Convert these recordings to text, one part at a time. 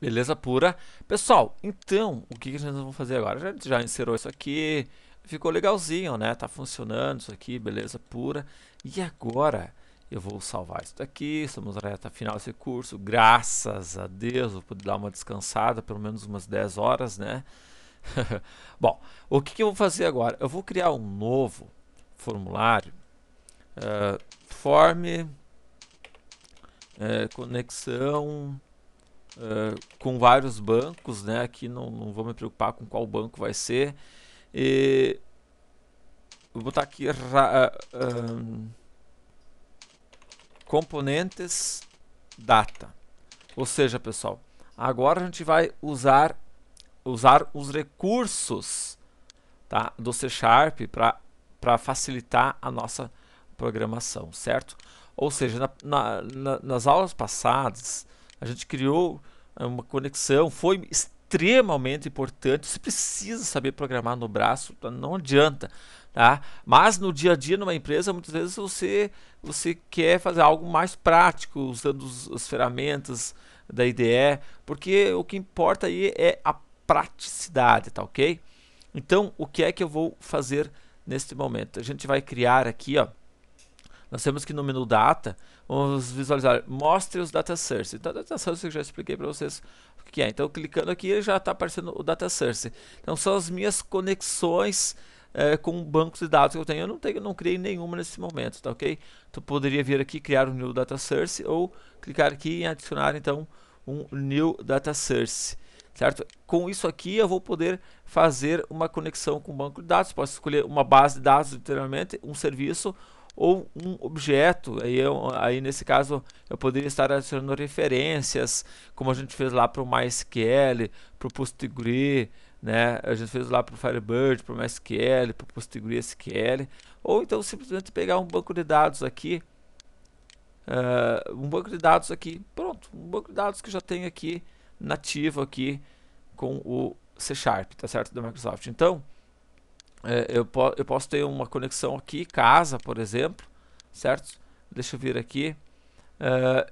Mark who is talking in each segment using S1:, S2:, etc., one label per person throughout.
S1: Beleza pura? Pessoal, então, o que, nós vamos fazer agora? Já, já inserou isso aqui, ficou legalzinho, né? Tá funcionando isso aqui, beleza pura. E agora eu vou salvar isso daqui, estamos na reta final desse curso, graças a Deus, vou poder dar uma descansada, pelo menos umas 10 horas, né? Bom, o que, que, eu vou fazer agora? Eu vou criar um novo formulário, uh, eh, form, uh, eh, conexão uh, com vários bancos, né? Aqui não, não vou me preocupar com qual banco vai ser. E vou botar aqui um, componentes data. Ou seja, pessoal, agora a gente vai usar usar os recursos tá, do C Sharp para facilitar a nossa programação, certo? Ou seja, na, na, na, nas aulas passadas, a gente criou é, uma conexão, foi extremamente importante. Você precisa saber programar no braço, tá? não adianta. Tá? Mas no dia a dia, numa empresa, muitas vezes você, você quer fazer algo mais prático, usando os, as ferramentas da IDE, porque o que importa aí é a praticidade, tá ok? Então, o que é que eu vou fazer neste momento? A gente vai criar aqui, ó, nós temos que no menu data, vamos visualizar, mostre os data source. Então, data source eu já expliquei para vocês o que é. Então, clicando aqui já está aparecendo o data source. Então, são as minhas conexões é, com bancos de dados que eu tenho. Eu não tenho, não criei nenhuma nesse momento, tá ok? Tu poderia vir aqui criar um new data source ou clicar aqui em adicionar então um new data source certo? Com isso aqui eu vou poder fazer uma conexão com o banco de dados, posso escolher uma base de dados literalmente, um serviço ou um objeto. Aí, eu, aí nesse caso eu poderia estar adicionando referências, como a gente fez lá para o MySQL, para o PostgreSQL, né? A gente fez lá para o Firebird, para o MySQL, para o PostgreSQL, ou então simplesmente pegar um banco de dados aqui, uh, um banco de dados aqui, pronto, um banco de dados que já tem aqui nativo aqui com o C Sharp, tá certo, da Microsoft. Então é, eu, po eu posso ter uma conexão aqui, casa, por exemplo, certo? Deixa eu vir aqui. É,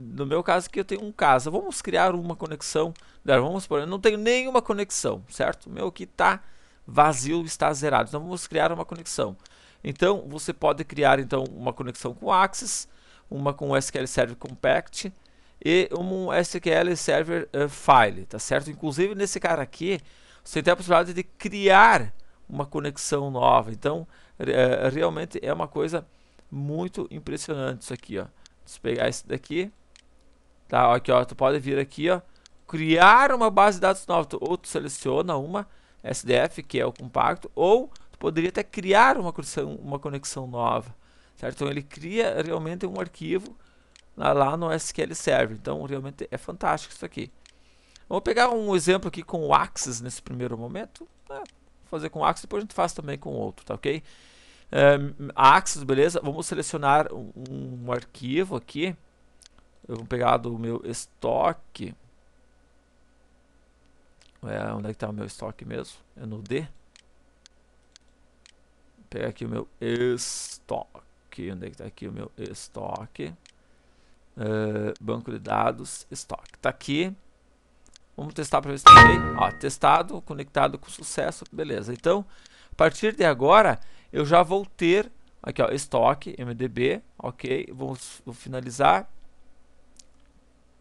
S1: no meu caso aqui eu tenho um casa. Vamos criar uma conexão. Vamos por não tenho nenhuma conexão, certo? O meu aqui está vazio, está zerado. Então vamos criar uma conexão. Então você pode criar então uma conexão com Axis, uma com SQL Server Compact e um SQL Server uh, File, tá certo? Inclusive nesse cara aqui, você tem a possibilidade de criar uma conexão nova. Então, é, realmente é uma coisa muito impressionante isso aqui, ó. Deixa eu pegar esse daqui. Tá, aqui, ó, tu pode vir aqui, ó, criar uma base de dados nova. Tu, ou tu seleciona uma SDF, que é o compacto, ou tu poderia até criar uma conexão, uma conexão nova, certo? Então ele cria realmente um arquivo lá, no SQL Server. Então realmente é fantástico isso aqui. Vamos pegar um exemplo aqui com o Axis nesse primeiro momento. Ah, fazer com o Axis, depois a gente faz também com outro, tá ok? Um, Axis, beleza? Vamos selecionar um, um arquivo aqui. Eu vou pegar do meu estoque. É, onde é que está o meu estoque mesmo? É no D. pegar aqui o meu estoque. Onde é que está aqui o meu estoque? Uh, banco de dados, estoque. Está aqui. Vamos testar para ver se tem. Tá ó, testado, conectado com sucesso, beleza. Então, a partir de agora, eu já vou ter aqui, ó, estoque, MDB, ok. Vou, vou finalizar.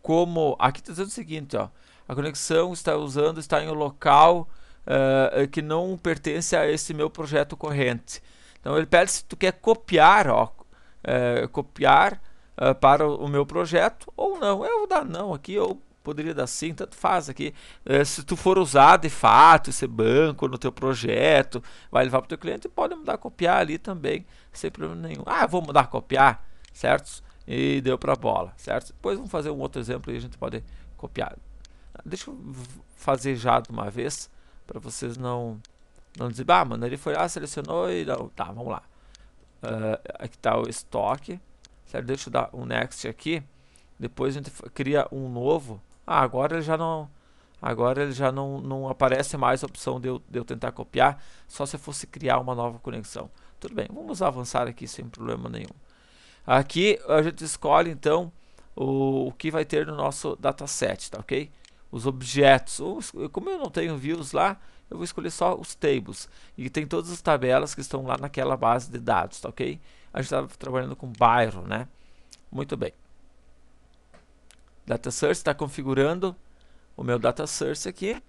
S1: Como aqui está dizendo o seguinte, ó, a conexão está usando está em um local uh, que não pertence a esse meu projeto corrente. Então ele pede se tu quer copiar, ó, uh, copiar uh, para o, o meu projeto ou não. Eu vou dar não aqui ou poderia dar sim, tanto faz aqui. É, se tu for usar de fato esse banco no teu projeto, vai levar para o teu cliente, pode mudar copiar ali também, sem problema nenhum. Ah, vou mudar copiar, certo? E deu para bola, certo? Depois vamos fazer um outro exemplo e a gente pode copiar. Ah, deixa eu fazer já de uma vez, para vocês não não dizer, ah, mano, ele foi lá, selecionou e não. Tá, vamos lá. Uh, aqui está o estoque, certo? Deixa eu dar um next aqui. Depois a gente cria um novo ah, agora ele já não. Agora ele já não, não aparece mais a opção de eu, de eu tentar copiar, só se eu fosse criar uma nova conexão. Tudo bem, vamos avançar aqui sem problema nenhum. Aqui a gente escolhe então o, o que vai ter no nosso dataset, tá ok? Os objetos. Os, como eu não tenho views lá, eu vou escolher só os tables. E tem todas as tabelas que estão lá naquela base de dados, tá ok? A gente está trabalhando com bairro, né? Muito bem. DataSource, está configurando o meu DataSource aqui.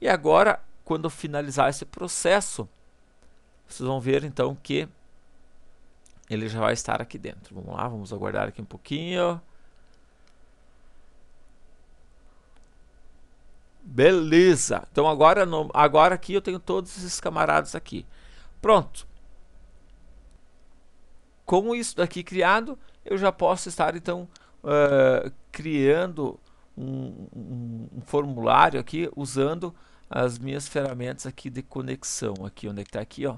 S1: E agora, quando finalizar esse processo, vocês vão ver então que ele já vai estar aqui dentro. Vamos lá, vamos aguardar aqui um pouquinho. Beleza. Então agora, no, agora aqui eu tenho todos esses camaradas aqui. Pronto. Com isso daqui criado, eu já posso estar então uh, criando um, um, um formulário aqui usando as minhas ferramentas aqui de conexão. Aqui, onde é que está aqui, ó?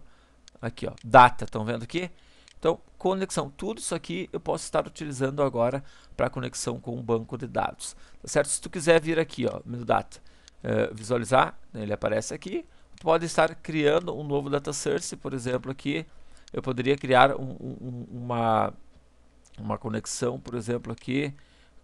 S1: Aqui, ó, data, estão vendo aqui? Então, conexão, tudo isso aqui eu posso estar utilizando agora para conexão com o um banco de dados. Tá certo? Se tu quiser vir aqui, ó, menu data, eh, visualizar, né, ele aparece aqui. Tu pode estar criando um novo data source, por exemplo, aqui eu poderia criar um, um, uma uma conexão, por exemplo, aqui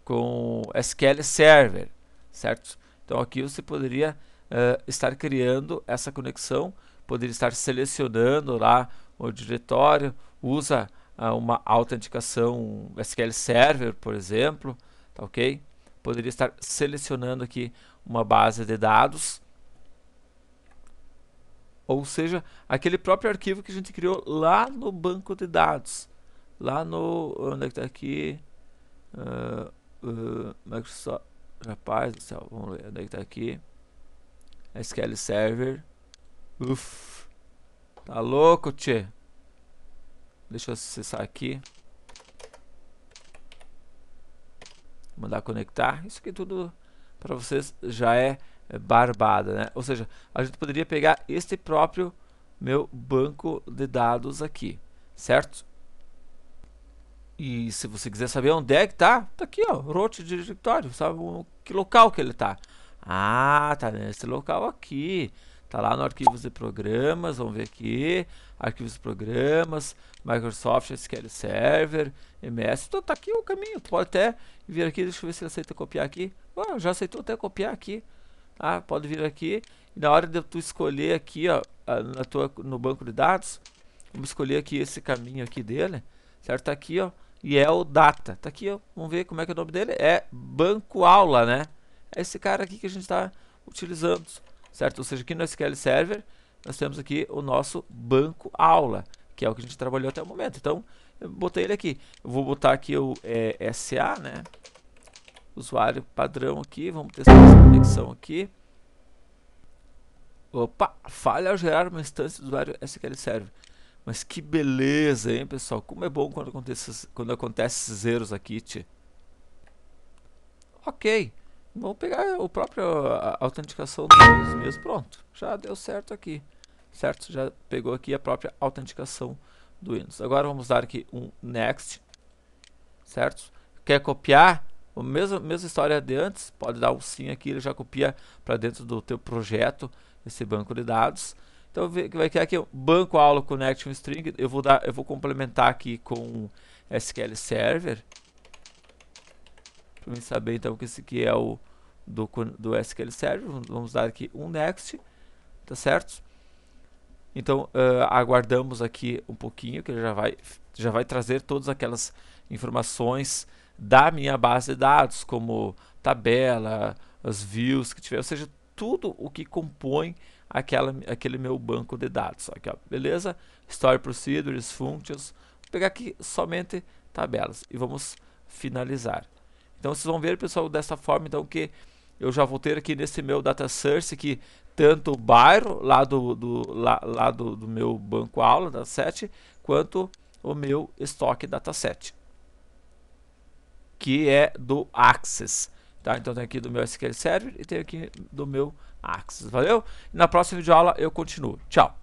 S1: com SQL Server, certo? Então aqui você poderia uh, estar criando essa conexão, poderia estar selecionando lá o diretório, usa uh, uma autenticação SQL Server, por exemplo, tá ok? Poderia estar selecionando aqui uma base de dados, ou seja, aquele próprio arquivo que a gente criou lá no banco de dados, lá no, onde é que está aqui? Uh, Uh, Microsoft. Rapaz do céu, vamos ver onde é que tá aqui. SQL Server. Uf. Tá louco, tchê. Deixa eu acessar aqui. Mandar conectar. Isso aqui tudo para vocês já é, é barbada, né? Ou seja, a gente poderia pegar este próprio meu banco de dados aqui, certo? E se você quiser saber onde é que tá, tá aqui, ó, rote de diretório, sabe o, que local que ele tá. Ah, tá nesse local aqui. Tá lá no arquivos de programas, vamos ver aqui, arquivos de programas, Microsoft SQL Server, MS, então tá aqui o caminho, pode até vir aqui, deixa eu ver se ele aceita copiar aqui. Oh, já aceitou até copiar aqui. Ah, pode vir aqui, e na hora de tu escolher aqui, ó, na tua, no banco de dados, vamos escolher aqui esse caminho aqui dele, certo? Tá aqui, ó, e é o Data. Tá aqui, ó. vamos ver como é que é o nome dele. É Banco Aula, né? É esse cara aqui que a gente está utilizando, certo? Ou seja, aqui no SQL Server nós temos aqui o nosso Banco Aula, que é o que a gente trabalhou até o momento. Então, eu botei ele aqui. Eu vou botar aqui o é, SA, né? Usuário padrão aqui. Vamos testar essa conexão aqui. Opa, falha ao gerar uma instância do usuário SQL Server. Mas que beleza, hein, pessoal? Como é bom quando acontece, quando acontece esses erros aqui, Ok. Vamos pegar o próprio a, a autenticação dos mesmo. Pronto, já deu certo aqui. Certo? Já pegou aqui a própria autenticação do Windows. Agora vamos dar aqui um Next. Certo? Quer copiar? A mesma, mesma história de antes. Pode dar um sim aqui, ele já copia para dentro do teu projeto esse banco de dados. Então vai criar aqui banco aula connection string. Eu vou dar, eu vou complementar aqui com SQL Server para mim saber então que esse aqui é o do, do SQL Server. Vamos dar aqui um next, tá certo? Então uh, aguardamos aqui um pouquinho que ele já vai já vai trazer todas aquelas informações da minha base de dados, como tabela, as views que tiver, ou seja, tudo o que compõe aquela, aquele meu banco de dados. Aqui, ó, beleza? Store Procedures, Functions. Vou pegar aqui somente tabelas e vamos finalizar. Então vocês vão ver, pessoal, dessa forma então que eu já vou ter aqui nesse meu data source que tanto o bairro lá do, do, lá, lá do, do meu banco aula, dataset, quanto o meu estoque dataset, que é do Access. Tá? Então tem aqui do meu SQL Server e tem aqui do meu Axis. Valeu? E na próxima videoaula eu continuo. Tchau!